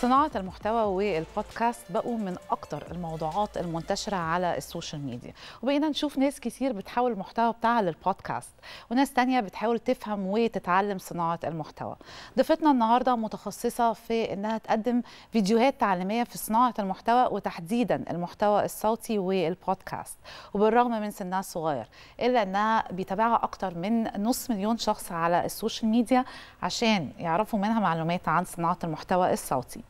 صناعة المحتوى والبودكاست بقوا من أكتر الموضوعات المنتشرة على السوشيال ميديا وبقينا نشوف ناس كتير بتحول المحتوى بتاعها للبودكاست وناس تانية بتحاول تفهم وتتعلم صناعة المحتوى ضيفتنا النهاردة متخصصة في إنها تقدم فيديوهات تعليمية في صناعة المحتوى وتحديدا المحتوى الصوتي والبودكاست وبالرغم من سنها الصغير إلا إنها بيتابعها أكتر من نص مليون شخص على السوشيال ميديا عشان يعرفوا منها معلومات عن صناعة المحتوى الصوتي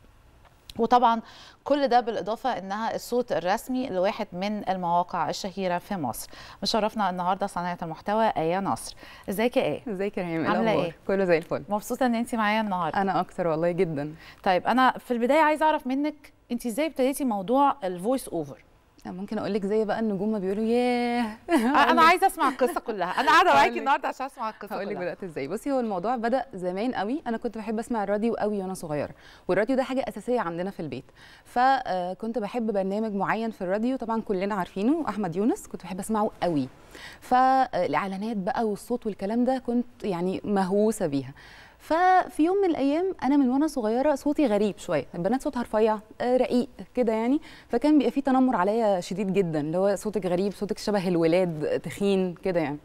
وطبعا كل ده بالإضافة أنها الصوت الرسمي لواحد من المواقع الشهيرة في مصر مشرفنا النهاردة صناعة المحتوى آية نصر ازيك يا ايه ازيك يا ريم إيه عاملة ايه كله زي الفل مبسوطة ان انت معايا النهاردة أنا أكتر والله جدا طيب أنا في البداية عايزة أعرف منك انت ازاي ابتديتي موضوع الفويس اوفر ممكن اقول لك زي بقى النجوم ما بيقولوا ياه انا عايزه اسمع القصه كلها انا قاعده معاكي النهارده عشان اسمع القصه كلها هقول لك بدات ازاي بصي هو الموضوع بدا زمان قوي انا كنت بحب اسمع الراديو قوي وانا صغيره والراديو ده حاجه اساسيه عندنا في البيت فكنت آه، بحب برنامج معين في الراديو طبعا كلنا عارفينه احمد يونس كنت بحب اسمعه قوي فالاعلانات آه، بقى والصوت والكلام ده كنت يعني مهووسه بيها ففي يوم من الايام انا من وانا صغيره صوتي غريب شويه البنات صوتها رفيع آه، رقيق كده يعني فكان بيبقى في تنمر عليا شديد جدا اللي هو صوتك غريب صوتك شبه الولاد تخين كده يعني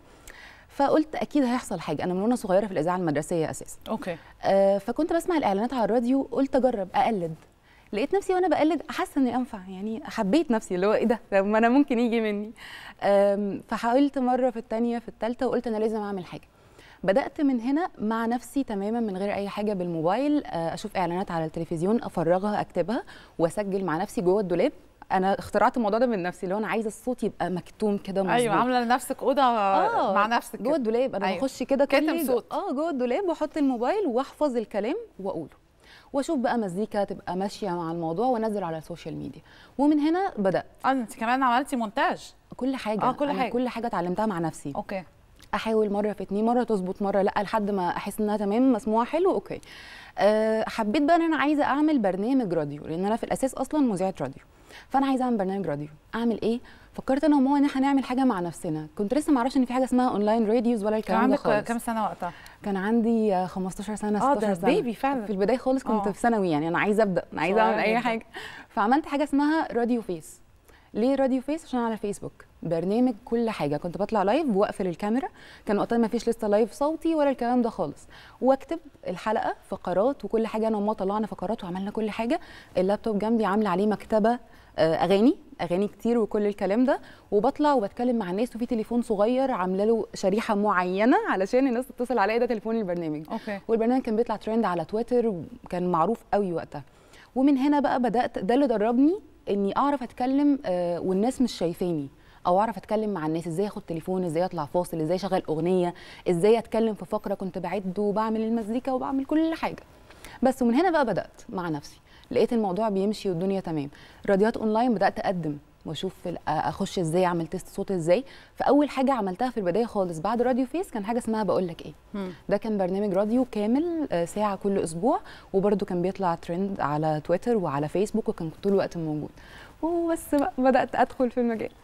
فقلت اكيد هيحصل حاجه انا من وانا صغيره في الاذاعه المدرسيه اساسا اوكي آه فكنت بسمع الاعلانات على الراديو قلت اجرب اقلد لقيت نفسي وانا بقلد حاسه اني انفع يعني حبيت نفسي اللي هو ايه ده طب ما انا ممكن يجي مني فحاولت مره في الثانيه في الثالثه وقلت انا لازم اعمل حاجه بدات من هنا مع نفسي تماما من غير اي حاجه بالموبايل آه، اشوف اعلانات على التلفزيون افرغها اكتبها واسجل مع نفسي جوه الدولاب انا اخترعت الموضوع ده من نفسي اللي هو انا عايزه الصوت يبقى مكتوم كده مظبوط ايوه عامله لنفسك اوضه آه مع نفسك جوه الدولاب انا أيوة. بخش كده كل صوت اه جوه الدولاب واحط الموبايل واحفظ الكلام واقوله واشوف بقى مزيكا تبقى ماشيه مع الموضوع وانزل على السوشيال ميديا ومن هنا بدات اه انت كمان عملتي مونتاج كل حاجه اه كل حاجه كل حاجه اتعلمتها مع نفسي اوكي احاول مره في اتنين مره تظبط مره لا لحد ما احس انها تمام مسموعه حلو اوكي آه، حبيت بقى ان انا عايزه اعمل برنامج راديو لان انا في الاساس اصلا مذيعه راديو فانا عايزه اعمل برنامج راديو اعمل ايه فكرت انا وماما ان احنا نعمل حاجه مع نفسنا كنت لسه ما اعرفش ان في حاجه اسمها اونلاين راديوز ولا الكلام ده خالص كان عندك كام سنه وقتها كان عندي 15 سنه 16 آه، سنه بيبي فعلا في البدايه خالص كنت أوه. في ثانوي يعني انا عايزه ابدا انا عايزه اعمل اي حاجه فعملت حاجه اسمها راديو فيس ليه راديو فيس عشان على فيسبوك برنامج كل حاجه كنت بطلع لايف واقفل الكاميرا كان وقتها ما فيش لسه لايف صوتي ولا الكلام ده خالص واكتب الحلقه فقرات وكل حاجه انا وما طلعنا فقرات وعملنا كل حاجه اللابتوب جنبي عامله عليه مكتبه آه، اغاني اغاني كتير وكل الكلام ده وبطلع وبتكلم مع الناس وفي تليفون صغير عامله له شريحه معينه علشان الناس تتصل عليا ده تليفون البرنامج أوكي. والبرنامج كان بيطلع ترند على تويتر وكان معروف قوي وقتها ومن هنا بقى بدات ده اللي دربني اني اعرف اتكلم آه، والناس مش شايفاني او اعرف اتكلم مع الناس ازاي اخد تليفون ازاي اطلع فاصل ازاي اشغل اغنيه ازاي اتكلم في فقره كنت بعد وبعمل المزيكا وبعمل كل حاجه بس ومن هنا بقى بدات مع نفسي لقيت الموضوع بيمشي والدنيا تمام راديات اونلاين بدات اقدم واشوف اخش ازاي اعمل تيست صوت ازاي فاول حاجه عملتها في البدايه خالص بعد راديو فيس كان حاجه اسمها بقول لك ايه ده كان برنامج راديو كامل آه، ساعه كل اسبوع وبرده كان بيطلع ترند على تويتر وعلى فيسبوك وكان طول الوقت موجود وبس بدات ادخل في المجال